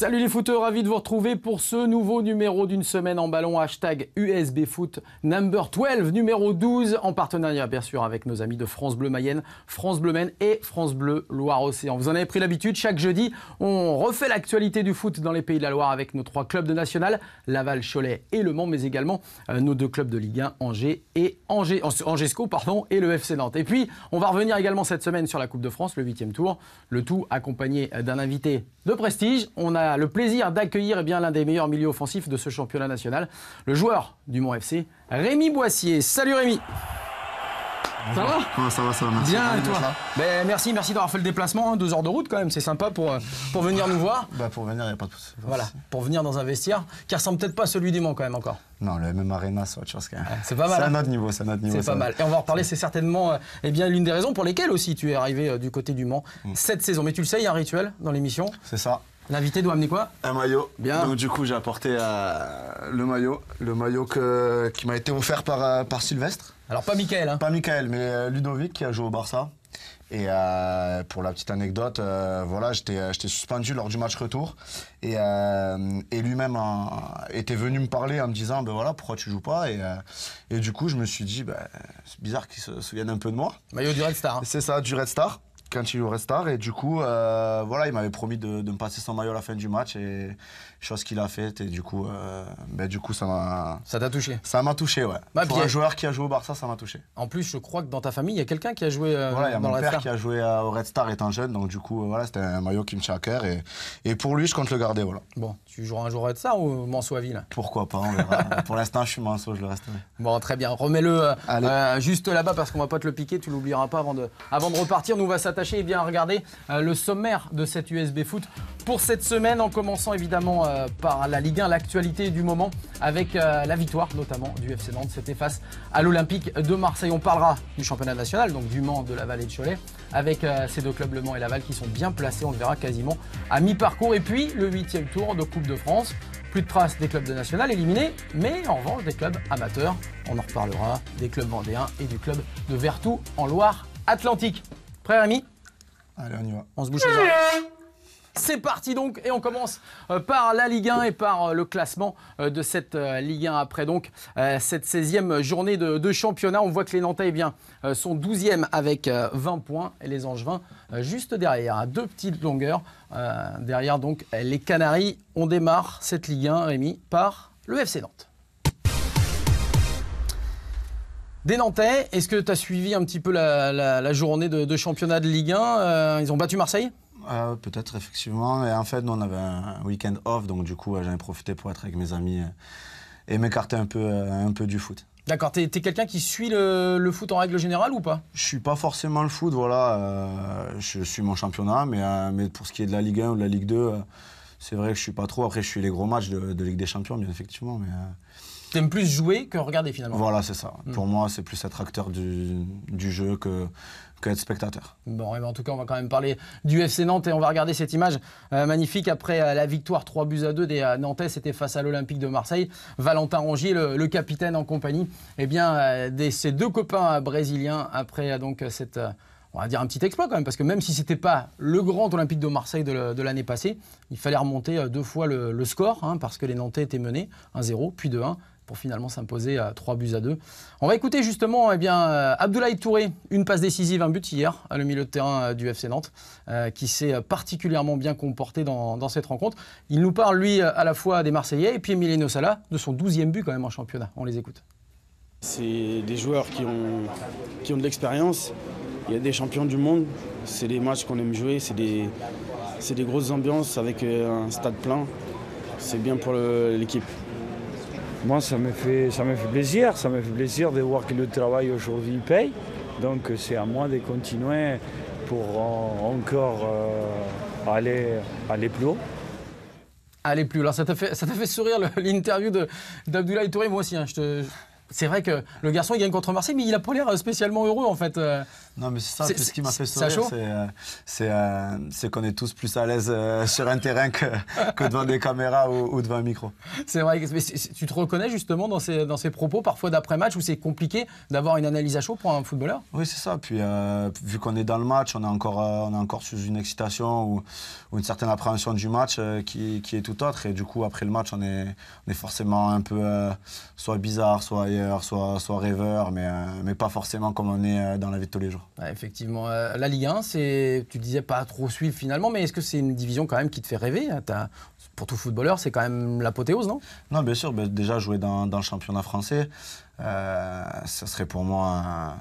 Salut les footeurs, ravi de vous retrouver pour ce nouveau numéro d'une semaine en ballon, hashtag USB Foot number 12, numéro 12, en partenariat bien sûr avec nos amis de France Bleu Mayenne, France Bleu Maine et France Bleu Loire-Océan. Vous en avez pris l'habitude, chaque jeudi, on refait l'actualité du foot dans les pays de la Loire avec nos trois clubs de national, Laval, Cholet et Le Mans, mais également euh, nos deux clubs de Ligue 1, Angers et Angers, pardon, et le FC Nantes. Et puis, on va revenir également cette semaine sur la Coupe de France, le huitième tour, le tout accompagné euh, d'un invité de prestige. On a le plaisir d'accueillir eh bien l'un des meilleurs milieux offensifs de ce championnat national, le joueur du Mont FC, Rémi Boissier. Salut Rémi ça va, ah, ça va Ça va, merci. Bien, et toi ben, Merci, merci d'avoir fait le déplacement. Hein, deux heures de route quand même, c'est sympa pour, euh, pour venir nous voir. Bah, pour venir, il n'y a pas de souci. Voilà, pour venir dans un vestiaire qui ressemble peut-être pas à celui du Mans quand même encore. Non, le même Arena, c'est autre chose quand même. C'est pas mal. C'est un hein. autre niveau, c'est un niveau. C'est pas mal. Et on va en reparler, c'est certainement euh, eh bien l'une des raisons pour lesquelles aussi tu es arrivé euh, du côté du Mans mm. cette saison. Mais tu le sais, il y a un rituel dans l'émission. C'est ça. L'invité doit amener quoi Un maillot. Bien. Donc du coup, j'ai apporté euh, le maillot, le maillot qui m'a été offert par, euh, par Sylvestre. Alors pas Michael. Hein. Pas Michael, mais euh, Ludovic qui a joué au Barça. Et pour la petite anecdote, voilà, j'étais suspendu lors du match retour. Et, lui-même était venu me parler en me disant, ben voilà, pourquoi tu joues pas et, et du coup, je me suis dit, ben, c'est bizarre qu'il se souvienne un peu de moi. Maillot du Red Star. C'est ça, du Red Star il Restar. Et du coup, euh, voilà, il m'avait promis de, de, me passer son maillot à la fin du match. Et, chose qu'il a faite. Et du coup, euh, bah, du coup ça m'a. Ça t'a touché Ça m'a touché, ouais. Bah, un joueur qui a joué au Barça, ça m'a touché. En plus, je crois que dans ta famille, il y a quelqu'un qui a joué euh, mon père qui a joué au Red Star un jeune. Donc, du coup, euh, voilà, c'était un maillot qui me tient à cœur. Et, et, pour lui, je compte le garder, voilà. Bon, tu joueras un jour au Red Star ou Mansoaville Pourquoi pas, Pour l'instant, je suis Manso, je le reste. Bon, très bien. Remets-le juste là-bas parce qu'on va pas te le piquer. Tu l'oublieras pas avant de, avant de repartir. Nous, on va s'attacher et bien regarder le sommaire de cette USB Foot pour cette semaine, en commençant évidemment euh, par la Ligue 1, l'actualité du moment, avec euh, la victoire notamment du FC Nantes. C'était face à l'Olympique de Marseille. On parlera du championnat national, donc du Mans, de la Vallée de Cholet, avec euh, ces deux clubs, Le Mans et Laval, qui sont bien placés, on le verra quasiment à mi-parcours. Et puis le huitième tour de Coupe de France. Plus de traces des clubs de national éliminés, mais en revanche des clubs amateurs. On en reparlera des clubs vendéens et du club de Vertou en Loire-Atlantique. Prêt, Rémi Allez, on y va. On se bouge les oreilles. C'est parti donc et on commence euh, par la Ligue 1 et par euh, le classement euh, de cette Ligue 1 après donc cette 16e journée de, championnat. On voit que les Nantais eh bien, sont 12e avec 20 points et les Angevins juste derrière, à deux petites longueurs. derrière donc les Canaries, on démarre cette Ligue 1 Rémi par le FC Nantes. Des Nantais, est-ce que tu as suivi un petit peu la, journée de championnat de Ligue 1 Ils ont battu Marseille euh, peut-être, effectivement. Et en fait, nous, on avait un week-end off, donc du coup, euh, j'en ai profité pour être avec mes amis euh, et m'écarter un peu, un peu du foot. D'accord, t'es es, quelqu'un qui suit le, foot en règle générale ou pas Je suis pas forcément le foot, voilà. je suis mon championnat, mais, mais pour ce qui est de la Ligue 1 ou de la Ligue 2, c'est vrai que je suis pas trop. Après, je suis les gros matchs de, de Ligue des Champions, bien effectivement, mais T'aimes plus jouer que regarder finalement. Voilà, c'est ça. Hmm. Pour moi, c'est plus attracteur du, jeu que, que spectateur. Bon, eh ben, en tout cas, on va quand même parler du FC Nantes et on va regarder cette image euh, magnifique après euh, la victoire 3 buts à 2 des nantes euh, Nantais. C'était face à l'Olympique de Marseille. Valentin Rongier, le, capitaine en compagnie eh bien, de ses deux copains brésiliens après donc cette. on va dire un petit exploit quand même, parce que même si c'était pas le grand Olympique de Marseille de l'année passée, il fallait remonter deux fois le, score, hein, parce que les Nantais étaient menés 1-0, puis 2-1 pour finalement s'imposer à 3 buts à deux. On va écouter justement et eh bien, euh, Abdoulaye Touré, une passe décisive, un but hier, à le milieu de terrain euh, du FC Nantes, euh, qui s'est particulièrement bien comporté dans, cette rencontre. Il nous parle, lui, à la fois des Marseillais et puis Emiliano Salah de son 12e but quand même en championnat. On les écoute. C'est des joueurs qui ont, qui ont de l'expérience. Il y a des champions du monde. C'est des matchs qu'on aime jouer. C'est des, des grosses ambiances avec un stade plein. C'est bien pour l'équipe. Moi, ça me, fait, ça me fait plaisir. Ça me fait plaisir de voir que le travail aujourd'hui paye. Donc, c'est à moi de continuer pour encore euh, aller, aller plus haut. Aller plus. Alors ça t'a fait, fait sourire l'interview d'Abdoulaye Touré, moi aussi. Hein, je te c'est vrai que le garçon, il gagne contre Marseille, mais il n'a pas l'air euh, spécialement heureux, en fait. Euh. Non, mais c'est ça, c'est ce qui m'a fait sourire, euh, c'est qu'on est tous plus à l'aise sur un terrain que, que devant des caméras ou, devant un micro. C'est vrai, mais tu te reconnais justement dans ces, dans ces propos, parfois d'après-match, où c'est compliqué d'avoir une analyse à chaud pour un footballeur Oui, c'est ça. Puis, vu qu'on est dans le match, on est encore, on est encore sous une excitation ou, une certaine appréhension du match qui, qui, est tout autre. Et du coup, après le match, on est, on est forcément un peu soit bizarre, soit soit, rêveur, euh, mais, pas forcément comme on est euh, dans la vie de tous les jours. effectivement. Euh, la Ligue 1, tu disais pas trop suivre finalement, mais est-ce que c'est une division quand même qui te fait rêver hein, Pour tout footballeur, c'est quand même l'apothéose, non Non, bien sûr. Ben, déjà, jouer dans, le championnat français, ce serait pour moi un,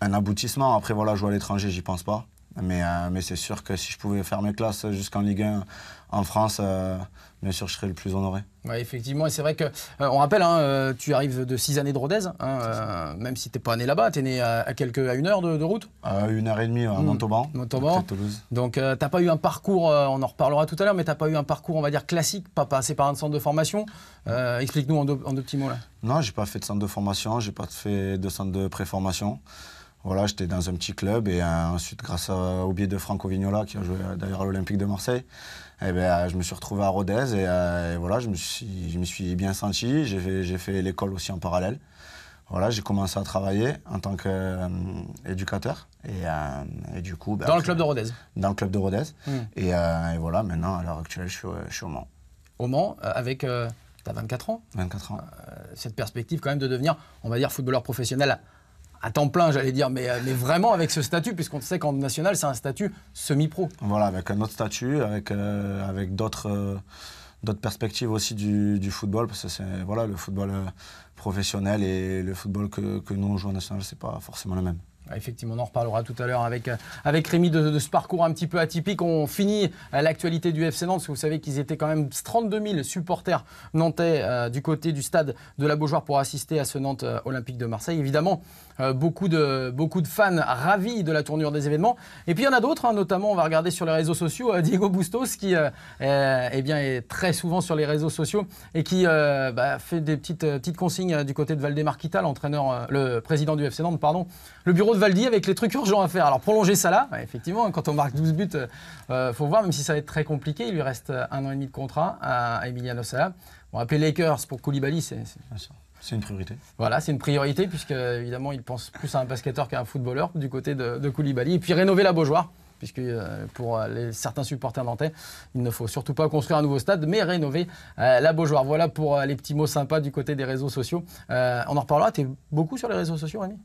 un aboutissement. Après, voilà, jouer à l'étranger, j'y pense pas. Euh, mais, c'est sûr que si je pouvais faire mes classes jusqu'en Ligue 1 en France, euh, bien sûr, je serais le plus honoré. Ouais, effectivement, et c'est vrai que euh, on rappelle, hein, tu arrives de 6 années de Rodez, hein, même si tu n'es pas né là-bas, tu es né à, une heure de, route Une heure et demie, à hmm. Montauban. Toulouse. Donc, tu n'as pas eu un parcours, on en reparlera tout à l'heure, mais tu n'as pas eu un parcours, on va dire, classique, pas passé par un centre de formation. Explique-nous en, deux petits mots là. Non, j'ai pas fait de centre de formation, j'ai pas fait de centre de préformation. formation voilà, j'étais dans un petit club et euh, ensuite, grâce au biais de Franco Vignola, qui a joué euh, d'ailleurs à l'Olympique de Marseille, et eh ben, euh, je me suis retrouvé à Rodez et, voilà, je me suis, je me suis bien senti. J'ai fait, l'école aussi en parallèle. Voilà, j'ai commencé à travailler en tant qu'éducateur. et, du coup. Ben, dans le club de Rodez Dans le club de Rodez. Hmm. Et, voilà, maintenant, à l'heure actuelle, je suis, au Mans. Au Mans, avec. tu as 24 ans 24 ans. cette perspective, quand même, de devenir, on va dire, footballeur professionnel à temps plein, j'allais dire, mais, euh, mais, vraiment avec ce statut, puisqu'on sait qu'en national, c'est un statut semi-pro. Voilà, avec un autre statut, avec, euh, avec d'autres euh, d'autres perspectives aussi du, football, parce que c'est voilà, le football professionnel et le football que, que nous, on joue en national, c'est pas forcément le même. Ah, effectivement, on en reparlera tout à l'heure avec, avec Rémi de, ce parcours un petit peu atypique. On finit l'actualité du FC Nantes, parce que vous savez qu'ils étaient quand même 32 000 supporters nantais du côté du stade de la Beaujoire pour assister à ce Nantes Olympique de Marseille. Évidemment, euh, beaucoup, de, beaucoup de fans ravis de la tournure des événements. Et puis il y en a d'autres, hein. notamment on va regarder sur les réseaux sociaux euh, Diego Bustos qui est, euh, eh bien, est très souvent sur les réseaux sociaux et qui bah, fait des petites, petites consignes du côté de Valdemar Marquita le président du FC Nantes, pardon, le bureau de Valdi avec les trucs urgents à faire. Alors prolonger ça là, effectivement, hein, quand on marque 12 buts, il faut voir, même si ça va être très compliqué, il lui reste un an et demi de contrat à Emiliano Salah On va appeler Lakers pour Koulibaly, c'est... C'est une priorité. Voilà, c'est une priorité, puisque évidemment, il pense plus à un basketteur qu'à un footballeur du côté de, Koulibaly. Et puis rénover la Beaujoire puisque euh, pour euh, les, certains supporters nantais, il ne faut surtout pas construire un nouveau stade, mais rénover euh, la Beaujoire. Voilà pour les petits mots sympas du côté des réseaux sociaux. on en reparlera. Tu es beaucoup sur les réseaux sociaux, Rémi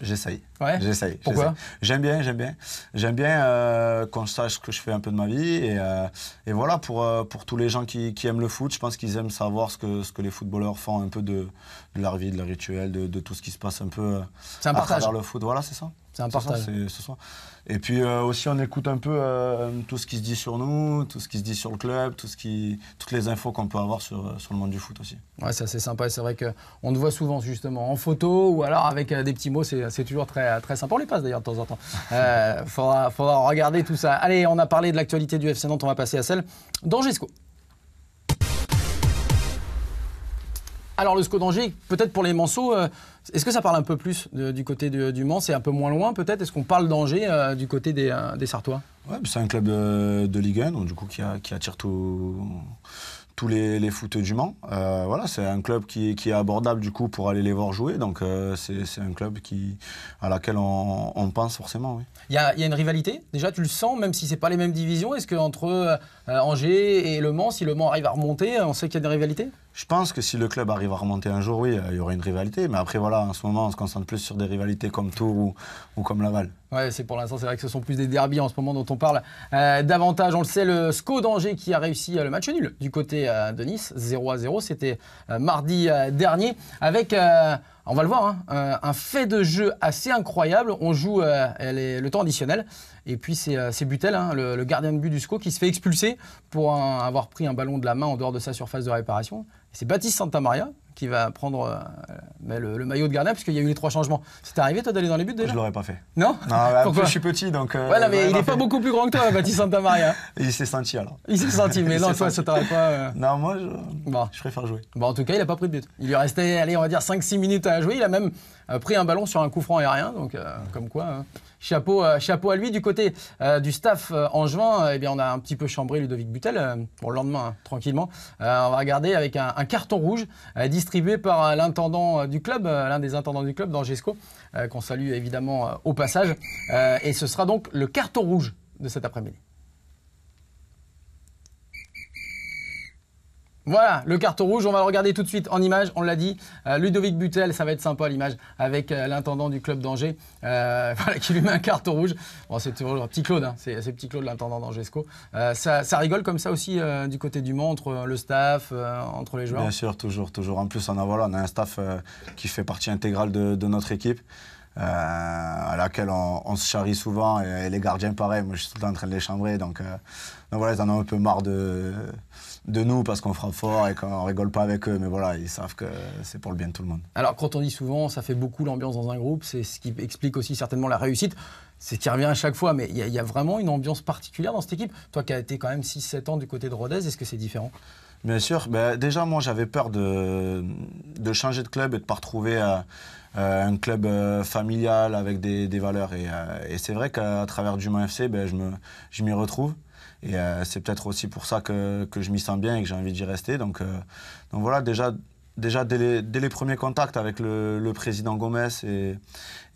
J'essaye. J'essaye. Pourquoi J'aime bien, j'aime bien. J'aime bien euh, qu'on sache ce que je fais un peu de ma vie. Et, euh, et voilà, pour, euh, pour tous les gens qui, aiment le foot, je pense qu'ils aiment savoir ce que, ce que les footballeurs font un peu de, leur vie, de leur rituel, de, tout ce qui se passe un peu à travers le foot. Voilà, c'est ça. C'est un partage. ce et puis euh, aussi, on écoute un peu euh, tout ce qui se dit sur nous, tout ce qui se dit sur le club, tout ce qui, toutes les infos qu'on peut avoir sur, euh, le monde du foot aussi. Ouais, ça c'est sympa. C'est vrai qu'on te voit souvent justement en photo ou alors avec des petits mots. C'est toujours très, très sympa. On les passe d'ailleurs de temps en temps. faudra, faudra regarder tout ça. Allez, on a parlé de l'actualité du FC Nantes. On va passer à celle d'Angesco. Alors le SCO d'Angers, peut-être pour les Manceaux, euh, est-ce que ça parle un peu plus du côté du Mans C'est un peu moins loin peut-être Est-ce qu'on parle d'Angers euh, du côté des, euh, Sartois Ouais, c'est un club de, Ligue 1, donc du coup qui, attire tous les, les du Mans. voilà, c'est un club qui, est abordable du coup pour aller les voir jouer. Donc c'est un club à laquelle on, pense forcément. Il, y a, une rivalité déjà, tu le sens, même si c'est pas les mêmes divisions. Est-ce qu'entre Angers et Le Mans, si Le Mans arrive à remonter, on sait qu'il y a des rivalités je pense que si le club arrive à remonter un jour, oui, euh, il y aura une rivalité. Mais après, voilà, en ce moment, on se concentre plus sur des rivalités comme Tours ou, comme Laval. Ouais, c'est pour l'instant, c'est vrai que ce sont plus des derbies en ce moment dont on parle euh, davantage. On le sait, le SCO d'Angers qui a réussi euh, le match nul du côté de Nice, 0 à 0. C'était mardi dernier avec. on va le voir, hein, un fait de jeu assez incroyable. On joue le temps additionnel et puis c'est euh, Butel, hein, le, gardien de but du SCO, qui se fait expulser pour avoir pris un ballon de la main en dehors de sa surface de réparation. C'est Baptiste Santamaria qui va prendre euh, le, maillot de gardien, puisqu'il y a eu les trois changements. C'était arrivé, toi, d'aller dans les buts déjà Je l'aurais pas fait. Non Non, bah, Pourquoi je suis petit, donc. voilà, euh, mais il n'est pas, beaucoup plus grand que toi, Baptiste Santamaria. il s'est senti alors. Il s'est senti, mais non, toi, ça t'aurait pas. Non, moi, je... Bon. je préfère jouer. Bon, en tout cas, il n'a pas pris de but. Il lui restait, allez, on va dire 5-6 minutes à jouer. Il a même pris un ballon sur un coup franc aérien. Donc, euh, comme quoi, hein. chapeau, euh, chapeau à lui. Du côté euh, du staff en juin, eh bien, on a un petit peu chambré Ludovic Butel pour le lendemain, hein, tranquillement. on va regarder avec un, carton rouge distribué par l'intendant du club, l'un des intendants du club, d'Angesco, qu'on salue évidemment au passage. et ce sera donc le carton rouge de cet après-midi. Voilà, le carton rouge, on va le regarder tout de suite en image, on l'a dit. Euh, Ludovic Butel, ça va être sympa l'image, avec euh, l'intendant du club d'Angers, euh, voilà, qui lui met un carton rouge. Bon, c'est toujours un petit Claude, hein, c'est petit Claude, l'intendant d'Angesco. Ça, rigole comme ça aussi du côté du Mans, entre le staff, entre les joueurs Bien sûr, toujours, toujours. En plus, on a, voilà, on a un staff qui fait partie intégrale de, notre équipe. à laquelle on, se charrie souvent et, les gardiens pareil, moi je suis tout le temps en train de les chambrer donc, donc voilà ils en ont un peu marre de, de nous parce qu'on frappe fort et qu'on rigole pas avec eux. Mais voilà, ils savent que c'est pour le bien de tout le monde. Alors, quand on dit souvent, ça fait beaucoup l'ambiance dans un groupe, c'est ce qui explique aussi certainement la réussite. C'est qui revient à chaque fois, mais il y, a vraiment une ambiance particulière dans cette équipe. Toi qui as été quand même 6-7 ans du côté de Rodez, est-ce que c'est différent Bien sûr. Bah, déjà, moi, j'avais peur de, changer de club et de ne pas retrouver euh, euh, un club euh, familial avec des, valeurs. Et, c'est vrai qu'à travers du Mont FC, bah, je m'y retrouve. Et euh, c'est peut-être aussi pour ça que, je m'y sens bien et que j'ai envie d'y rester. Donc, euh, donc voilà, déjà, dès les, premiers contacts avec le, président Gomez euh,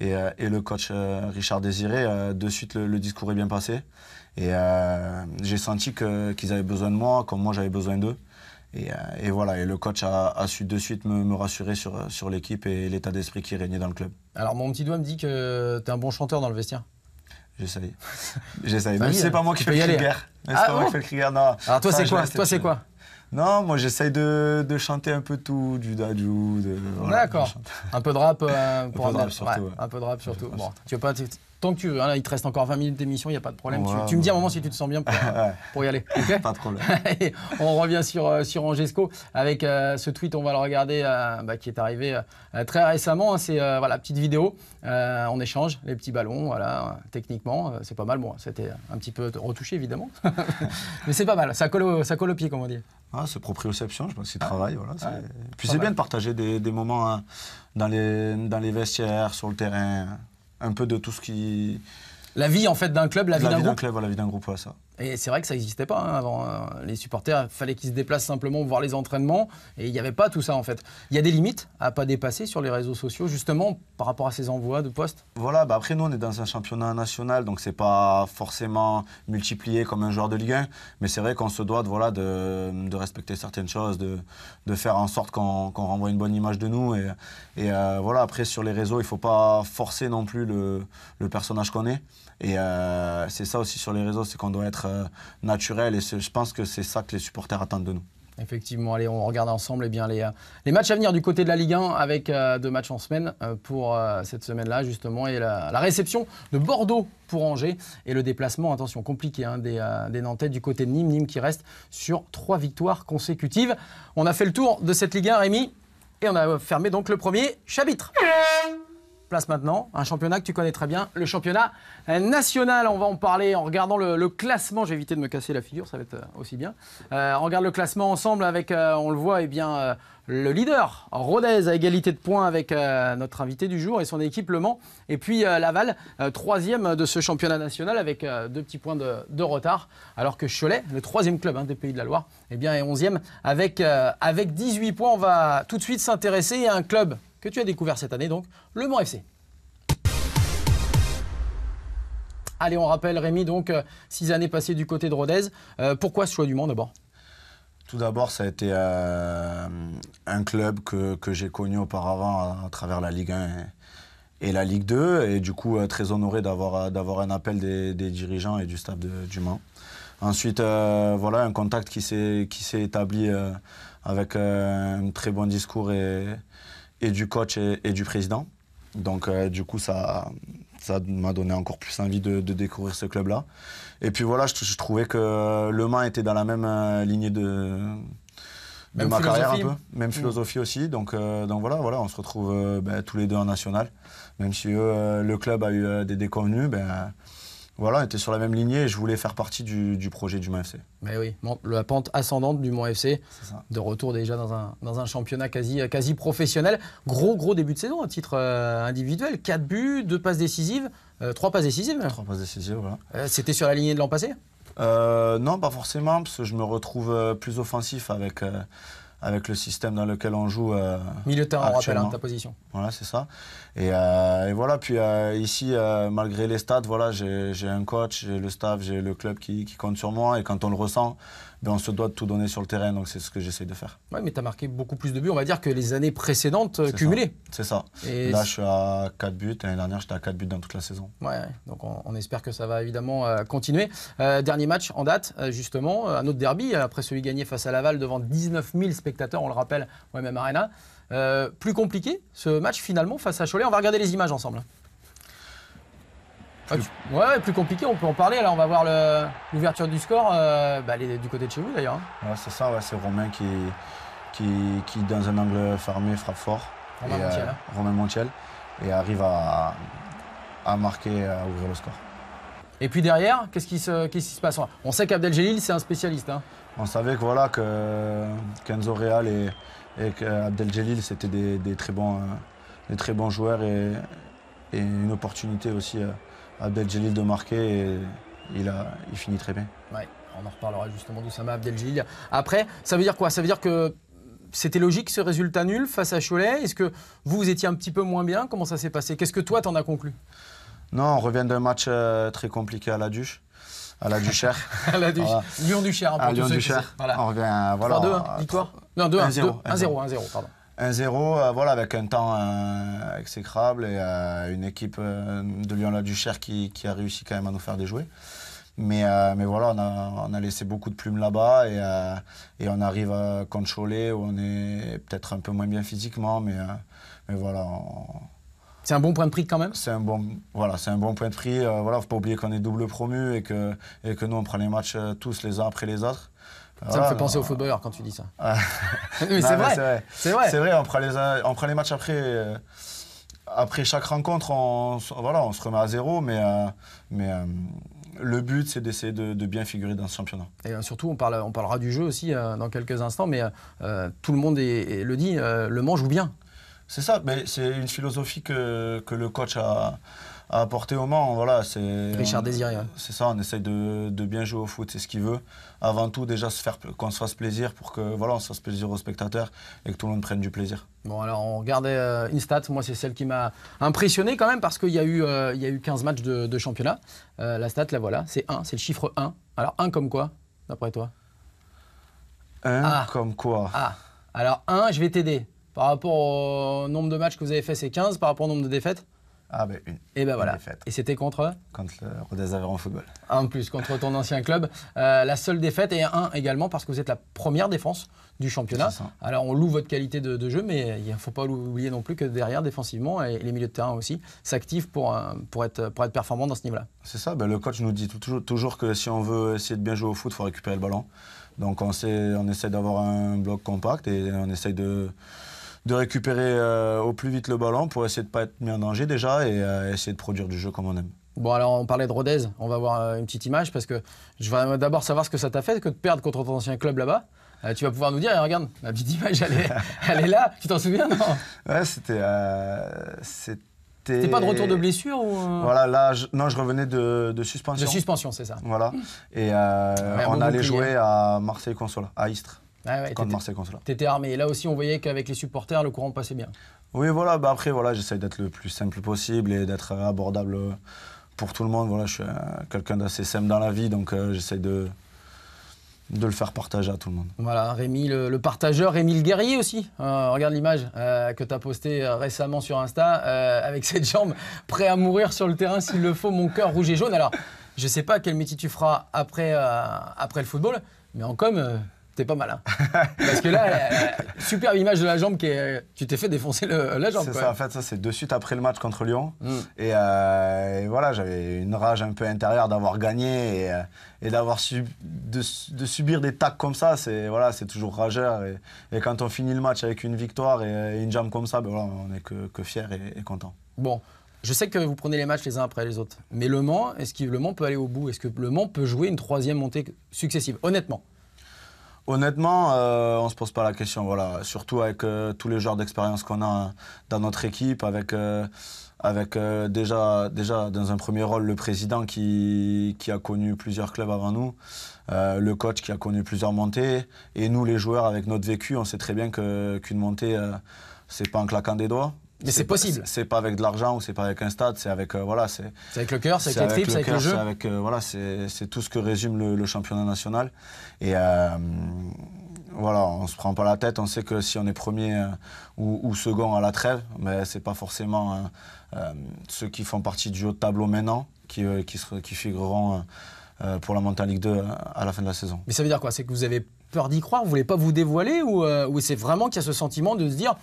et, le coach Richard Désiré, de suite le, discours est bien passé. Et j'ai senti qu'ils avaient besoin de moi, comme moi j'avais besoin d'eux. Et, voilà, et le coach a, su de suite me, rassurer sur, sur l'équipe et l'état d'esprit qui régnait dans le club. Alors mon petit doigt me dit que tu es un bon chanteur dans le vestiaire. J'essaye. J'essaye. Même si c'est pas moi qui fais le Krieger. c'est ah pas moi qui fais le Krieger, non. Alors toi, c'est quoi Toi, c'est quoi non, moi j'essaye de, de, chanter un peu tout, du dadju, de. D'accord. Un peu de rap euh, pour un peu de rap, rap surtout. Un peu de rap surtout. Bon, tu veux pas Tant que tu veux. Hein, il te reste encore 20 minutes d'émission, il n'y a pas de problème. Tu, me dis à un moment si tu te sens bien pour, y aller. OK pas de problème. on revient sur, euh, sur Angesco avec euh, ce tweet, on va le regarder, euh, bah, qui est arrivé très récemment. Hein, c'est voilà, petite vidéo. on échange les petits ballons. Voilà, techniquement, c'est pas mal. Bon, c'était un petit peu retouché, évidemment. Mais c'est pas mal. Ça colle, ça colle au pied, comme on dit. Ah, c'est proprioception, je pense ah. c'est travail. Voilà, Puis c'est bien de partager des, moments hein, dans, dans les vestiaires, sur le terrain un peu de tout ce qui. La vie en fait d'un club, la, vie d'un groupe. Club, la vie d'un groupe, ouais, ça. Et c'est vrai que ça n'existait pas hein, avant. Hein. Les supporters, il fallait qu'ils se déplacent simplement voir les entraînements. Et il n'y avait pas tout ça, en fait. Il y a des limites à pas dépasser sur les réseaux sociaux, justement, par rapport à ces envois de postes Voilà, bah, après, nous, on est dans un championnat national, donc ce n'est pas forcément multiplié comme un joueur de Ligue 1. Mais c'est vrai qu'on se doit de, respecter certaines choses, de, faire en sorte qu'on renvoie une bonne image de nous. Et, euh, voilà, après, sur les réseaux, il ne faut pas forcer non plus le personnage qu'on est. Et euh, c'est ça aussi sur les réseaux, c'est qu'on doit être euh, naturel. Et je pense que c'est ça que les supporters attendent de nous. Effectivement, allez, on regarde ensemble eh bien, euh, les, matchs à venir du côté de la Ligue 1 avec deux matchs en semaine pour cette semaine-là, justement, et la, réception de Bordeaux pour Angers et le déplacement, attention, compliqué hein, des, des, Nantais du côté de Nîmes. Nîmes qui reste sur trois victoires consécutives. On a fait le tour de cette Ligue 1, Rémi, et on a fermé donc le premier chapitre. Place maintenant, un championnat que tu connais très bien, le championnat euh, national. On va en parler en regardant le, classement. J'ai évité de me casser la figure, ça va être euh, aussi bien. Euh, on regarde le classement ensemble avec, on le voit, eh bien, le leader, Rodez, à égalité de points avec notre invité du jour et son équipe Le Mans. Et puis Laval, troisième de ce championnat national avec deux petits points de, retard. Alors que Cholet, le troisième club hein, des Pays de la Loire, eh bien, est onzième avec, avec 18 points. On va tout de suite s'intéresser à un club que tu as découvert cette année, donc le Mans FC. Allez, on rappelle Rémi, donc euh, six années passées du côté de Rodez. Euh, pourquoi ce choix du Mans d'abord tout d'abord, ça a été euh, un club que, j'ai connu auparavant à, travers la Ligue 1 et, la Ligue 2. Et du coup, très honoré d'avoir, un appel des, dirigeants et du staff du Mans. Ensuite, voilà, un contact qui s'est, établi avec un très bon discours et, et du coach et, du président. Donc euh, du coup, ça ça m'a donné encore plus envie de, découvrir ce club-là. Et puis voilà, je, trouvais que Le Mans était dans la même euh, lignée de, de ma carrière un peu, même mm. philosophie aussi. Donc, euh, donc voilà, voilà, on se retrouve ben, tous les deux en national. Même si le club a eu des déconvenus, ben, voilà, on était sur la même lignée et je voulais faire partie du, du projet du Mont FC. Mais oui, la pente ascendante du Mont FC, de retour déjà dans un, dans un championnat quasi, euh, quasi professionnel. Gros, gros début de saison à titre euh, individuel. 4 buts, 2 passes décisives, euh, trois passes décisives. 3 passes décisives, voilà. C'était sur la lignée de l'an passé Non, pas forcément, parce que je me retrouve plus offensif avec avec le système dans lequel on joue. Euh, Milieu de terrain, on rappelle, hein, ta position. Voilà, c'est ça. Euh, et, voilà, puis euh, ici, euh, malgré les stats, voilà, j'ai un coach, j'ai le staff, j'ai le club qui, compte sur moi. Et quand on le ressent, ben on se doit de tout donner sur le terrain. Donc c'est ce que j'essaie de faire. Oui, mais tu as marqué beaucoup plus de buts, on va dire, que les années précédentes cumulées. C'est ça. Là, je suis à 4 buts. L'année dernière, j'étais à 4 buts dans toute la saison. Oui, donc on, espère que ça va évidemment continuer. dernier match en date, justement, un autre derby, après celui gagné face à Laval devant 19 000 spectateurs, on le rappelle, au MM Arena. Euh, plus compliqué, ce match finalement face à Cholet. On va regarder les images ensemble. Plus... Ouais, plus compliqué, on peut en parler. Là, on va voir l'ouverture du score. Euh, bah, du côté de chez vous d'ailleurs. Hein. c'est ça, c'est Romain qui, qui, dans un angle fermé, frappe fort. Romain euh, hein. Montiel. Et arrive à, marquer, à ouvrir le score. Et puis derrière, qu'est-ce qui se, passe On sait qu'Abdelgélil, c'est un spécialiste. Hein. On savait que voilà que Kenzo Real est et Jalil, c'était des, très bons, euh, des très bons joueurs et, une opportunité aussi à euh, Jalil de marquer et il, a, il finit très bien. Ouais, on en reparlera justement d'Oussama Abdeljalil. Après, ça veut dire quoi Ça veut dire que c'était logique ce résultat nul face à Cholet Est-ce que vous, étiez un petit peu moins bien Comment ça s'est passé Qu'est-ce que toi, t'en as conclu Non, on revient d'un match euh, très compliqué à la Duche. À la Duchère. à la Duchère. Lyon-Duchère, en hein, À Lyon-Duchère. Voilà. On revient. Voilà. 3-2, hein, victoire. 2-1. 1-0, 1-0, pardon. 1-0, euh, voilà, avec un temps euh, exécrable et euh, une équipe de Lyon-la-Duchère qui, qui, a réussi quand même à nous faire déjouer. Mais, mais voilà, on a, laissé beaucoup de plumes là-bas et, et, on arrive à contrôler où on est peut-être un peu moins bien physiquement, mais, mais voilà. C'est un bon point de prix quand même C'est un, bon, voilà, un bon point de prix. voilà, faut pas oublier qu'on est double promu et que, et que nous, on prend les matchs tous les uns après les autres. Ça me ah, fait penser au aux quand tu dis ça. c'est vrai. On prend, les, matchs après. Euh, après chaque rencontre, on, voilà, on se remet à zéro, mais, euh, mais euh, le but, c'est d'essayer de, bien figurer dans ce championnat. Et surtout, on, parlera du jeu aussi dans quelques instants, mais tout le monde le dit, le mange ou bien. C'est ça, mais c'est une philosophie que le coach a, à apporter au Mans. Voilà, c'est Richard Désiré. C'est ça, on essaye de, bien jouer au foot, c'est ce qu'il veut. Avant tout, déjà se faire qu'on se fasse plaisir pour que voilà, on se fasse plaisir aux spectateurs et que tout le monde prenne du plaisir. Bon alors on regardait une euh, stat, moi c'est celle qui m'a impressionné quand même parce qu'il y, a eu, euh, eu 15 matchs de, championnat. Euh, la stat, la voilà, c'est 1, c'est le chiffre 1. Alors 1 comme quoi, d'après toi 1 ah. comme quoi Ah, alors 1, je vais t'aider. Par rapport au nombre de matchs que vous avez fait, c'est 15. Par rapport au nombre de défaites ah ben une. Et ben voilà. Défaite. Et c'était contre Contre le Rodez en Football. En plus, contre ton ancien club. Euh, la seule défaite et un également parce que vous êtes la première défense du championnat. Alors on loue votre qualité de, jeu, mais il ne faut pas oublier non plus que derrière, défensivement, et les milieux de terrain aussi, s'activent pour, euh, pour, être, pour être performants dans ce niveau-là. C'est ça, ben, le coach nous dit toujours, toujours que si on veut essayer de bien jouer au foot, il faut récupérer le ballon. Donc on, sait, on essaie d'avoir un bloc compact et on essaie de de récupérer euh, au plus vite le ballon pour essayer de ne pas être mis en danger déjà et euh, essayer de produire du jeu comme on aime. Bon, alors on parlait de Rodez, on va voir euh, une petite image parce que je vais d'abord savoir ce que ça t'a fait que de perdre contre ton ancien club là-bas. tu vas pouvoir nous dire, eh, regarde, ma petite image, elle est, là, tu t'en souviens, non Ouais, c'était. C'était pas de retour de blessure Voilà, là, non, je revenais de, de suspension. De suspension, c'est ça. Voilà. Et on allait jouer à Marseille Consola, à Istres. Ah ouais, quand là. T'étais armé. Et là aussi, on voyait qu'avec les supporters, le courant passait bien. Oui, voilà. Bah après, voilà, j'essaye d'être le plus simple possible et d'être abordable pour tout le monde. Voilà, je suis euh, quelqu'un d'assez simple dans la vie, donc euh, j'essaye de, de le faire partager à tout le monde. Voilà, Rémi le, partageur, Rémi le guerrier aussi. Euh, regarde l'image que tu as postée récemment sur Insta, avec cette jambe, prêt à mourir sur le terrain s'il le faut, mon cœur rouge et jaune. Alors, je ne sais pas quel métier tu feras après, après le football, mais en com', c'est pas mal. Hein. Parce que là, superbe image de la jambe qui est. Tu t'es fait défoncer la jambe. C'est ça, en fait, ça, c'est de suite après le match contre Lyon. Mm. Euh, et, voilà, j'avais une rage un peu intérieure d'avoir gagné et, euh, d'avoir de, subir des tacs comme ça. C'est voilà, c'est toujours rageur. Et, quand on finit le match avec une victoire et, une jambe comme ça, ben on est que, fier et, content. Bon. Je sais que vous prenez les matchs les uns après les autres, mais Le Mans, est-ce que Le Mans peut aller au bout Est-ce que Le Mans peut jouer une troisième montée successive Honnêtement, Honnêtement, euh, on ne se pose pas la question. Voilà. Surtout avec euh, tous les joueurs d'expérience qu'on a dans notre équipe, avec, euh, avec déjà, déjà dans un premier rôle le président qui, a connu plusieurs clubs avant nous, le coach qui a connu plusieurs montées, et nous les joueurs avec notre vécu, on sait très bien qu'une montée, montée, c'est pas en claquant des doigts. Mais c'est possible. C'est pas avec de l'argent ou c'est pas avec un stade, c'est avec euh, voilà, c'est. avec le cœur, c'est avec les tripes, c'est avec le jeu. C'est avec euh, voilà, c'est tout ce que résume le, championnat national. Et euh, voilà, on se prend pas la tête. On sait que si on est premier ou, second à la trêve, mais c'est pas forcément hein, ceux qui font partie du haut de tableau maintenant qui qui, figureront pour la Montagne Ligue 2 à la fin de la saison. Mais ça veut dire quoi C'est que vous avez peur d'y croire, vous voulez pas vous dévoiler ou, ou c'est vraiment qu'il y a ce sentiment de se dire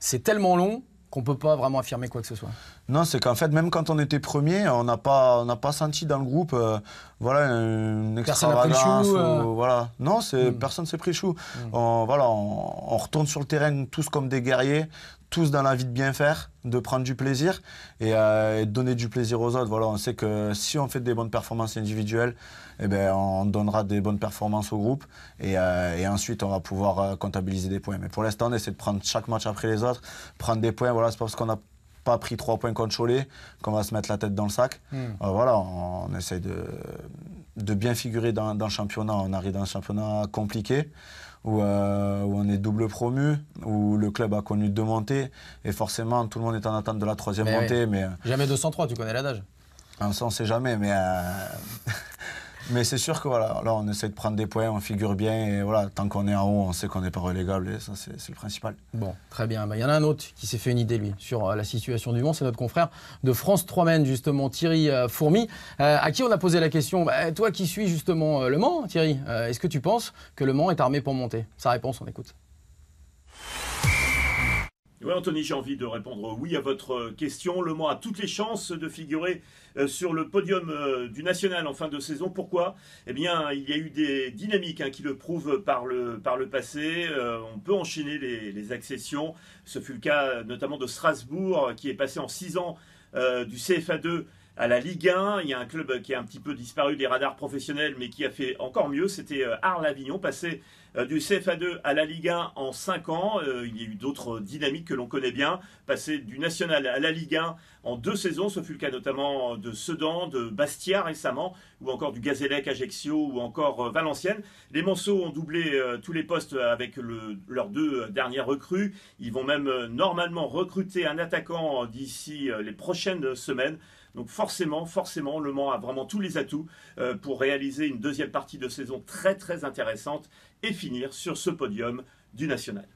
c'est tellement long ne peut pas vraiment affirmer quoi que ce soit Non, c'est qu'en fait, même quand on était premier, on n'a pas, on pas senti dans le groupe euh, voilà, une extravagance. Personne euh. voilà. Non, c'est, mm. personne s'est pris chou. Mm. On, voilà, on, on, retourne sur le terrain tous comme des guerriers, tous dans vie de bien faire, de prendre du plaisir et, de euh, donner du plaisir aux autres. Voilà, on sait que si on fait des bonnes performances individuelles, eh ben, on donnera des bonnes performances au groupe et, euh, ensuite on va pouvoir euh, comptabiliser des points. Mais pour l'instant, on essaie de prendre chaque match après les autres, prendre des points. Voilà, c'est parce qu'on n'a pas pris trois points contre Cholet qu'on va se mettre la tête dans le sac. Hmm. voilà, on, essaie de, de, bien figurer dans, dans le championnat. On arrive dans un championnat compliqué. Euh, où, on est double promu, où le club a connu deux montées, et forcément tout le monde est en attente de la troisième montée. Mais, euh, Jamais 203, tu connais l'adage. On ne sait jamais, mais... Euh, Mais c'est sûr que voilà, là, on essaie de prendre des points, on figure bien, et voilà, tant qu'on est en haut, on sait qu'on n'est pas relégable, et ça, c'est le principal. Bon, très bien. Bah, il y en a un autre qui s'est fait une idée, lui, sur euh, la situation du Mans, c'est notre confrère de France 3 Maine, justement, Thierry euh, Fourmi, euh, à qui on a posé la question, bah, toi qui suis justement Le Mans, Thierry, est-ce que tu penses que Le Mans est armé pour monter Sa réponse, on écoute. Oui, Anthony, j'ai envie de répondre oui à votre euh, question. Le Mans a toutes les chances de figurer euh, sur le podium euh, du national en fin de saison. Pourquoi Eh bien, il y a eu des dynamiques hein, qui le prouvent par le, passé. on peut enchaîner les, accessions. Ce fut le cas notamment de Strasbourg, qui est passé en 6 ans du CFA2 à la Ligue 1. Il y a un club qui a un petit peu disparu des radars professionnels, mais qui a fait encore mieux. C'était Arles-Avignon, passé euh, du CFA2 à la Liga en 5 ans. Euh, il y a eu d'autres dynamiques que l'on connaît bien. Passer du national à la Ligue 1 en deux saisons, ce fut le cas notamment de Sedan, de Bastia récemment, ou encore du Gazélec Ajaccio ou encore euh, Valenciennes. Les Monceaux ont doublé tous les postes avec leurs deux dernières recrues. Ils vont même normalement recruter un attaquant d'ici les prochaines semaines. Donc forcément, forcément, Le Mans a vraiment tous les atouts euh, pour réaliser une deuxième partie de saison très très intéressante et finir sur ce podium du national.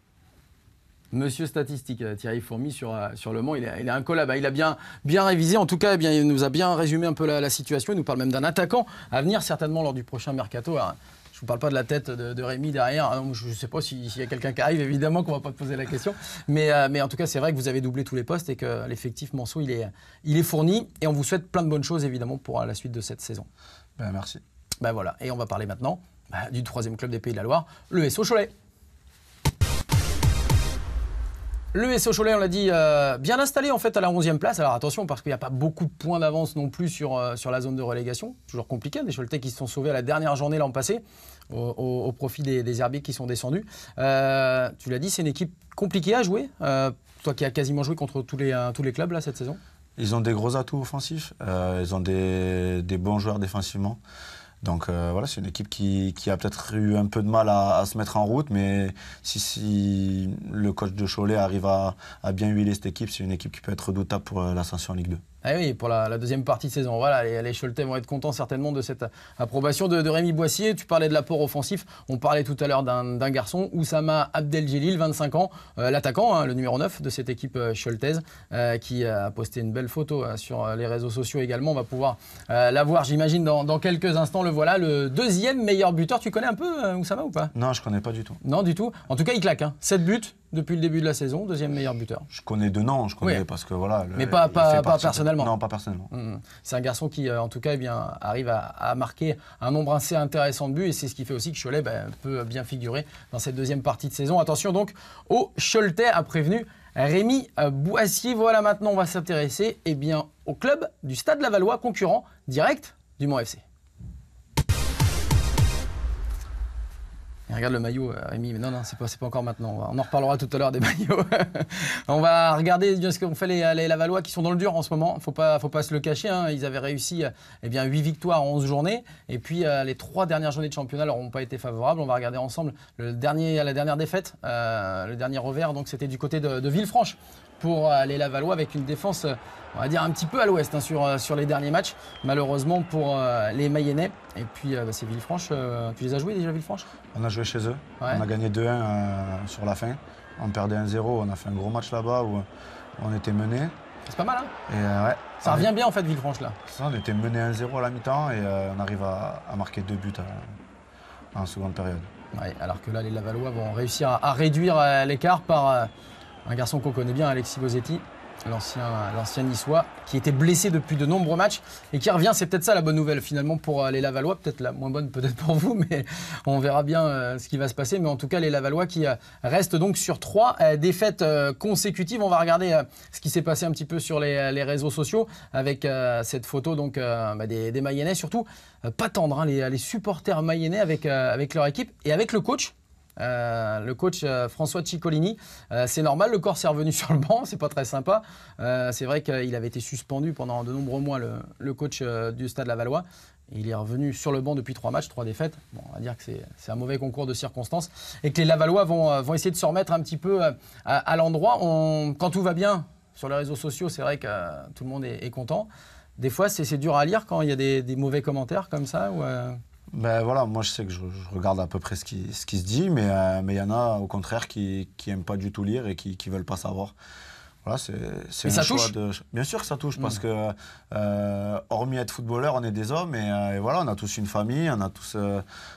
Monsieur statistique euh, Thierry Fourmi sur, euh, sur Le Mans, il est, un collab, hein. Il a bien, bien révisé, en tout cas, eh il nous a bien résumé un peu la, situation. Il nous parle même d'un attaquant à venir certainement lors du prochain mercato hein. Je vous parle pas de la tête de, Rémi derrière. Hein, je ne sais pas s'il y a quelqu'un qui arrive, évidemment qu'on va pas te poser la question. Euh, mais, en tout cas, c'est vrai que vous avez doublé tous les postes et que l'effectif Manso, il est, fourni. Et on vous souhaite plein de bonnes choses, évidemment, pour la suite de cette saison. Ben, merci. Ben voilà. Et on va parler maintenant bah, du troisième club des Pays de la Loire, le SO Cholet. Le SO Cholet, on l'a dit, euh, bien installé en fait à la 11e place. Alors attention, parce qu'il n'y a pas beaucoup de points d'avance non plus sur, euh, sur la zone de relégation. Toujours compliqué, hein, Des Choletais qui se sont sauvés à la dernière journée l'an passé, au, profit des, des, Herbiers qui sont descendus. Euh, tu l'as dit, c'est une équipe compliquée à jouer. toi qui as quasiment joué contre tous les, tous les clubs là cette saison. Ils ont des gros atouts offensifs, ils ont des, des bons joueurs défensivement. Donc euh, voilà, c'est une équipe qui, a peut-être eu un peu de mal à, se mettre en route, mais si, le coach de Cholet arrive à, à bien huiler cette équipe, c'est une équipe qui peut être redoutable pour euh, l'ascension en Ligue 2. Ah oui, pour la, deuxième partie de saison. Voilà, les, les vont être contents certainement de cette approbation de, Rémi Boissier. Tu parlais de l'apport offensif. On parlait tout à l'heure d'un garçon, Oussama Abdeljelil, 25 ans, euh, l'attaquant, hein, le numéro 9 de cette équipe euh, choletaise, euh, qui a posté une belle photo sur les réseaux sociaux également. On va pouvoir la voir, j'imagine, dans, quelques instants. Le voilà, le deuxième meilleur buteur. Tu connais un peu Oussama ou pas Non, je connais pas du tout. Non, du tout. En tout cas, il claque. Hein. 7 buts depuis le début de la saison, deuxième meilleur buteur. Je connais deux noms, je connais parce que voilà. mais pas, pas, pas personnel non, pas personnellement. Hum, hum. C'est un garçon qui, euh, en tout cas, eh bien, arrive à, marquer un nombre assez intéressant de buts et c'est ce qui fait aussi que Cholet ben, peut bien figurer dans cette deuxième partie de saison. Attention donc au Cholet, a prévenu Rémi euh, Boissier. Voilà, maintenant on va s'intéresser eh bien, au club du Stade Lavallois, concurrent direct du Mont FC. regarde le maillot, euh, Rémi. Mais non, non, c'est pas, pas encore maintenant. On en reparlera tout à l'heure des maillots. on va regarder ce qu'ont fait les, Lavalois qui sont dans le dur en ce moment. Faut pas, faut pas se le cacher. Hein. Ils avaient réussi eh bien, 8 victoires en 11 journées. Et puis, euh, les trois dernières journées de championnat leur ont pas été favorables. On va regarder ensemble le dernier, la dernière défaite, euh, le dernier revers. Donc, c'était du côté de Villefranche pour les Lavallois avec une défense, euh, on va dire, un petit peu à l'ouest hein, euh, sur, les derniers matchs, malheureusement pour euh, les Mayennais. Et puis, bah, c'est Villefranche. tu les as joués déjà, Villefranche On a joué chez eux. On a gagné 2-1 sur la fin. On perdait 1-0. On a fait un gros match là-bas où on était mené. C'est pas mal, hein et, Ça revient bien, en fait, Villefranche, là. Ça, on était mené 1-0 à la mi-temps et on arrive à, marquer deux buts en seconde période. alors que là, les Lavallois vont réussir à réduire l'écart par un garçon qu'on connaît bien, Alexis Bozetti, l'ancien, l'ancien niçois, qui était blessé depuis de nombreux matchs et qui revient. C'est peut-être ça la bonne nouvelle finalement pour euh, les Lavallois, peut-être la moins bonne peut-être pour vous, mais on verra bien euh, ce qui va se passer. Mais en tout cas, les Lavallois qui euh, restent donc sur trois défaites consécutives. On va regarder ce qui s'est passé un petit peu sur les, réseaux sociaux avec cette photo donc bah, des, Mayennais, surtout pas tendre hein, les, les, supporters mayennais avec, avec leur équipe et avec le coach euh, le coach euh, François Ciccolini. Euh, c'est normal, le corps est revenu sur le banc, c'est pas très sympa. c'est vrai qu'il avait été suspendu pendant de nombreux mois, le, coach du Stade Lavallois. Il est revenu sur le banc depuis trois matchs, trois défaites. on va dire que c'est un mauvais concours de circonstances et que les Lavallois vont, essayer de se remettre un petit peu à, l'endroit. Quand tout va bien sur les réseaux sociaux, c'est vrai que tout le monde est, content. Des fois, c'est dur à lire quand il y a des, mauvais commentaires comme ça. Ou, ben voilà, moi je sais que je, regarde à peu près ce qui, ce qui se dit, mais euh, il y en a au contraire qui n'aiment pas du tout lire et qui ne veulent pas savoir. Voilà, c'est un Bien sûr que ça touche, parce mm. que euh, hormis être footballeur, on est des hommes, euh, et, voilà, on a tous une famille, on a tous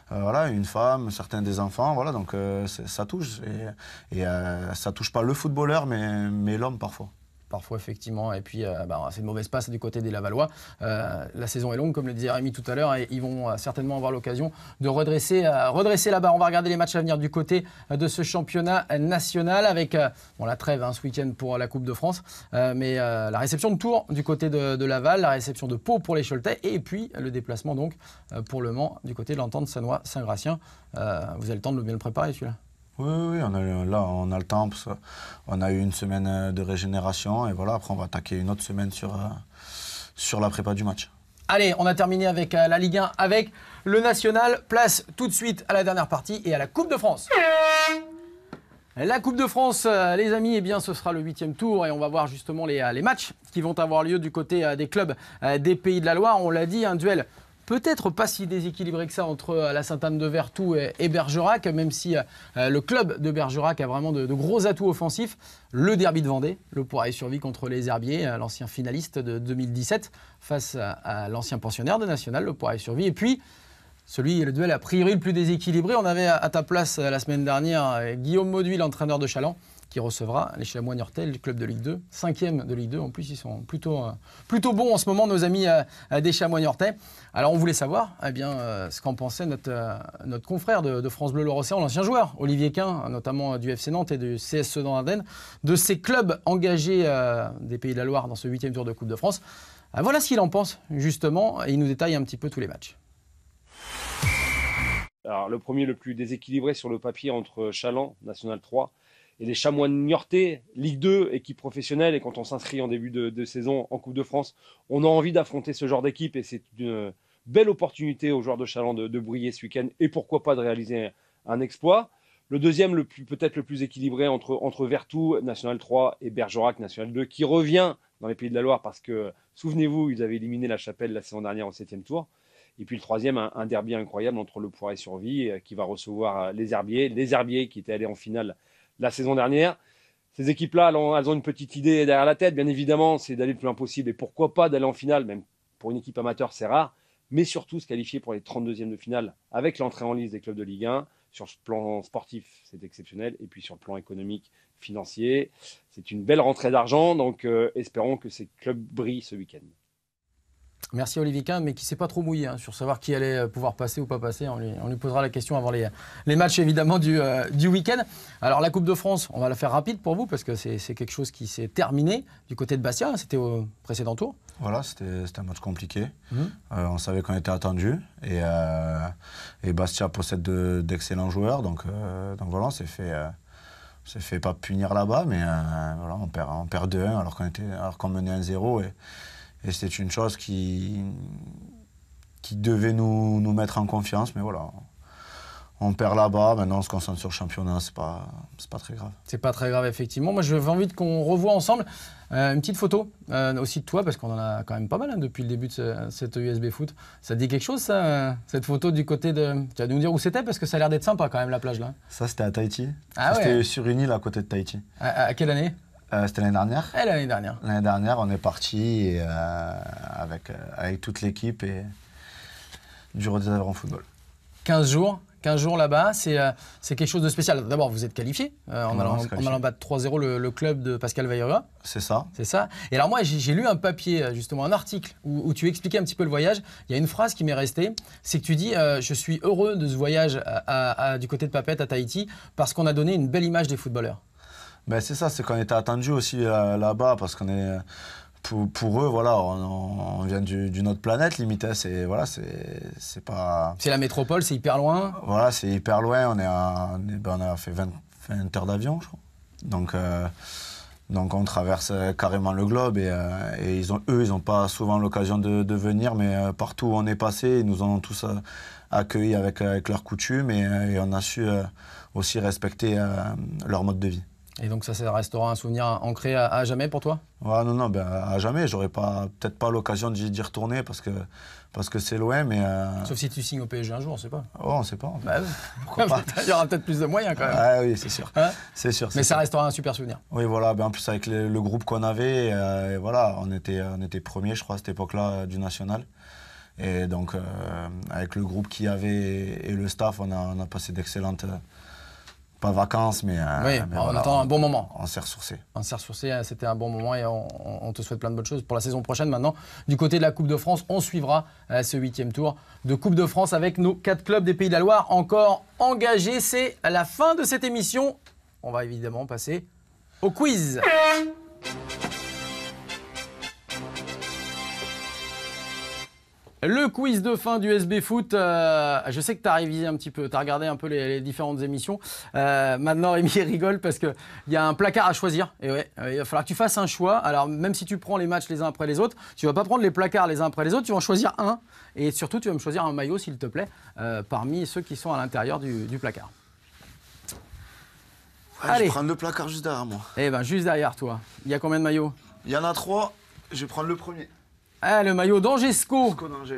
une femme, certains des enfants, voilà, donc ça touche. Et, et ça touche pas le footballeur, mais l'homme parfois parfois effectivement. Et puis, euh, bah, c'est une mauvaise passe du côté des Lavallois. Euh, la saison est longue, comme le disait Rémi tout à l'heure, et ils vont euh, certainement avoir l'occasion de redresser, redresser là-bas. On va regarder les matchs à venir du côté de ce championnat national avec la trêve hein, ce week-end pour la Coupe de France, mais la réception de Tours du côté de, Laval, la réception de Pau pour les Choletais, et puis le déplacement donc pour Le Mans du côté de l'entente Sanois-Saint-Gratien. vous avez le temps de bien le préparer celui-là oui, oui, on a, là, on a le temps On a eu une semaine euh, de régénération et voilà, après on va attaquer une autre semaine sur, euh, sur la prépa du match. Allez, on a terminé avec euh, la Ligue 1 avec le National. Place tout de suite à la dernière partie et à la Coupe de France. La Coupe de France, les amis, eh bien, ce sera le huitième tour et on va voir justement les, les matchs qui vont avoir lieu du côté des clubs des Pays de la Loire. On l'a dit, un duel peut-être pas si déséquilibré que ça entre euh, la Sainte-Anne de Vertou et, Bergerac, même si euh, euh, le club de Bergerac a vraiment de, gros atouts offensifs. Le derby de Vendée, le Poirail survie contre les Herbiers, l'ancien finaliste de 2017 face à, l'ancien pensionnaire de National, le Poirail survie. Et puis, celui, le duel a priori le plus déséquilibré, on avait à ta place la semaine dernière Guillaume Mauduit, l'entraîneur de Chaland qui recevra les Chamois-Niortais, le club de Ligue 2, cinquième de Ligue 2. En plus, ils sont plutôt, euh, plutôt bons en ce moment, nos amis euh, des Chamois-Niortais. Alors, on voulait savoir eh bien, euh, ce qu'en pensait notre, confrère de, France Bleu Loire-Océan, l'ancien joueur, Olivier Quin, notamment du FC Nantes et du CSE dans l'Ardenne, de ces clubs engagés des Pays de la Loire dans ce huitième tour de Coupe de France. Voilà ce qu'il en pense, justement, et il nous détaille un petit peu tous les matchs. Alors, le premier le plus déséquilibré sur le papier entre Chaland, National 3, et les Chamois Niortais, Ligue 2, équipe professionnelle, et quand on s'inscrit en début de, saison en Coupe de France, on a envie d'affronter ce genre d'équipe, et c'est une belle opportunité aux joueurs de Chaland de, briller ce week-end, et pourquoi pas de réaliser un exploit. Le deuxième, le peut-être le plus équilibré entre, entre Vertou, National 3, et Bergerac, National 2, qui revient dans les Pays de la Loire, parce que, souvenez-vous, ils avaient éliminé la Chapelle la saison dernière au septième tour. Et puis le troisième, un, un derby incroyable entre le Poiret Survie, euh, qui va recevoir euh, les Herbiers, les Herbiers qui étaient allés en finale la saison dernière. Ces équipes-là, elles, ont une petite idée derrière la tête, bien évidemment, c'est d'aller le plus possible Et pourquoi pas d'aller en finale, même pour une équipe amateur, c'est rare, mais surtout se qualifier pour les 32e de finale avec l'entrée en liste des clubs de Ligue 1. Sur le plan sportif, c'est exceptionnel. Et puis sur le plan économique, financier, c'est une belle rentrée d'argent. Donc euh, espérons que ces clubs brillent ce week-end. Merci Olivier mais qui ne s'est pas trop mouillé hein, sur savoir qui allait euh, pouvoir passer ou pas passer. On lui, on posera la question avant les, matchs évidemment du, euh, du week-end. Alors la Coupe de France, on va la faire rapide pour vous parce que c'est quelque chose qui s'est terminé du côté de Bastia. C'était au précédent tour. Voilà, c'était un match compliqué. Mmh. Euh, on savait qu'on était attendu et, et, Bastia possède d'excellents joueurs. Donc, donc voilà, on s'est fait s'est fait pas punir là-bas, mais voilà, on perd, on perd 2-1 alors qu'on menait 1-0. Et, et c'était une chose qui, qui devait nous, nous, mettre en confiance, mais voilà. On perd là-bas, maintenant on se concentre sur le championnat, c'est pas, pas très grave. C'est pas très grave, effectivement. Moi, j'avais envie qu'on revoie ensemble euh, une petite photo euh, aussi de toi, parce qu'on en a quand même pas mal hein, depuis le début de cette USB Foot. Ça dit quelque chose, cette photo du côté de. Tu vas nous dire où c'était, parce que ça a l'air d'être sympa quand même, la plage là. Ça, c'était à Tahiti. Ah c'était sur une île à côté de Tahiti. à quelle année euh, c'était l'année dernière eh, L'année dernière. L'année dernière, on est parti euh, avec, euh, avec toute l'équipe et du Rodezavre en football. 15 jours 15 jours là-bas, c'est quelque chose de spécial. D'abord, vous êtes qualifié en, allant, battre 3-0 le, club de Pascal Vaillera. C'est ça. C'est ça. Et alors moi, j'ai lu un papier, justement, un article où, tu expliquais un petit peu le voyage. Il y a une phrase qui m'est restée, c'est que tu dis Je suis heureux de ce voyage à, du côté de Papette à Tahiti parce qu'on a donné une belle image des footballeurs ». Ben, c'est ça, c'est qu'on était attendu aussi euh, là-bas parce qu'on est pour, eux voilà, on, vient d'une autre planète limite. Hein, c'est voilà, c'est pas. C'est la métropole, c'est hyper loin. Voilà, c'est hyper loin. On est, ben, a fait 20, heures d'avion, je crois. Donc euh, donc on traverse euh, carrément le globe et, ils ont, eux, ils n'ont pas souvent l'occasion de, venir, mais partout où on est passé, ils nous ont tous accueillis avec, avec leurs coutumes et on a su aussi respecter leur mode de vie. Et donc ça, restera un souvenir ancré à, jamais pour toi ouais, Non, non, ben, à jamais. J'aurais pas, peut-être pas l'occasion d'y retourner parce que parce que c'est loin. mais euh, Sauf si tu signes au PSG un jour, on ne sait pas. Oh, on ne sait pas. Bah pourquoi pas Il y aura peut-être plus de moyens quand même. Ah, oui, c'est sûr. Hein c'est sûr. Mais ça, restera un super souvenir. Oui, voilà. Ben, en plus, avec le, groupe qu'on avait, euh, et voilà, on était, on était premier, je crois, à cette époque-là, euh, du national. Et donc, avec le groupe qu'il y avait et le staff, on on a passé d'excellentes pas vacances, mais, euh, on attend un bon moment. On s'est ressourcé. On s'est ressourcé, hein, c'était un bon moment et on, te souhaite plein de bonnes choses pour la saison prochaine. Maintenant, du côté de la Coupe de France, on suivra euh, ce huitième tour de Coupe de France avec nos quatre clubs des Pays de la Loire encore engagés. C'est la fin de cette émission. On va évidemment passer au quiz. Le quiz de fin du SB Foot. Euh, je sais que tu as révisé un petit peu, tu as regardé un peu les, différentes émissions. Euh, maintenant, Rémi rigole parce qu'il y a un placard à choisir. Et ouais, euh, il va falloir que tu fasses un choix. Alors, même si tu prends les matchs les uns après les autres, tu vas pas prendre les placards les uns après les autres, tu vas en choisir un. Et surtout, tu vas me choisir un maillot, s'il te plaît, parmi ceux qui sont à l'intérieur du, placard. Je vais prendre le placard juste derrière moi. Eh ben, juste derrière toi. Il y a combien de maillots Il y en a trois. Je vais prendre le premier. Ah, le maillot d'Angesco.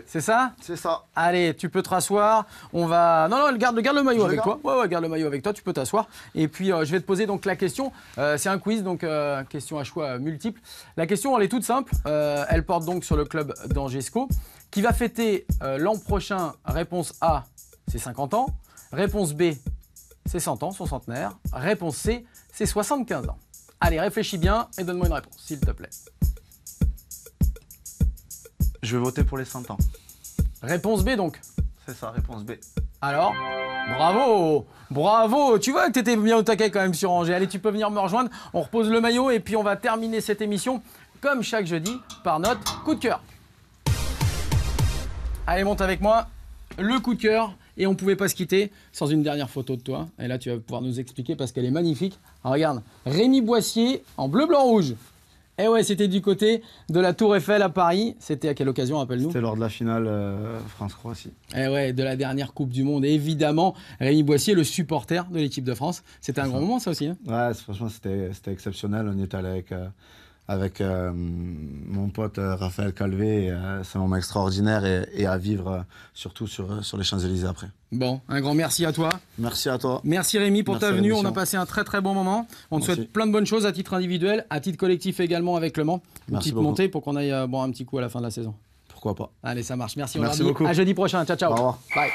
C'est ça C'est ça. Allez, tu peux te rasseoir. On va. Non, non, garde, le maillot avec toi. Ouais, ouais, garde le maillot avec toi. Tu peux t'asseoir. Et puis, euh, je vais te poser donc la question. Euh, c'est un quiz, donc euh, question à choix multiple. La question, elle est toute simple. elle porte donc sur le club d'Angesco qui va fêter l'an prochain. Réponse A, c'est 50 ans. Réponse B, c'est 100 ans, son centenaire. Réponse C, c'est 75 ans. Allez, réfléchis bien et donne-moi une réponse, s'il te plaît. Je vais voter pour les 100 ans. Réponse B donc C'est ça, réponse B. Alors Bravo Bravo Tu vois que t'étais bien au taquet quand même sur Angers. Allez, tu peux venir me rejoindre. On repose le maillot et puis on va terminer cette émission, comme chaque jeudi, par notre coup de cœur. Allez, monte avec moi. Le coup de cœur. Et on ne pouvait pas se quitter sans une dernière photo de toi. Et là, tu vas pouvoir nous expliquer parce qu'elle est magnifique. regarde, Rémi Boissier en bleu, blanc, rouge. Eh ouais, c'était du côté de la Tour Eiffel à Paris. C'était à quelle occasion, rappelle-nous C'était lors de la finale euh, France-Croatie. Eh ouais, de la dernière Coupe du Monde. évidemment, Rémi Boissier, le supporter de l'équipe de France. C'était un grand moment, ça aussi. Hein. ouais, franchement, c'était exceptionnel. On est allé avec. Euh, avec euh, mon pote euh, Raphaël Calvé. Euh, c'est un moment extraordinaire et, à vivre surtout sur, sur les Champs-Élysées après. Bon, un grand merci à toi. Merci à toi. Merci Rémi pour ta venue. On a passé un très très bon moment. On te souhaite plein de bonnes choses à titre individuel, à titre collectif également avec Le Mans. Une petite montée pour qu'on aille bon un petit coup à la fin de la saison. Pourquoi pas. Allez, ça marche. Merci. merci beaucoup. À jeudi prochain. Ciao, ciao. Au revoir. Bye.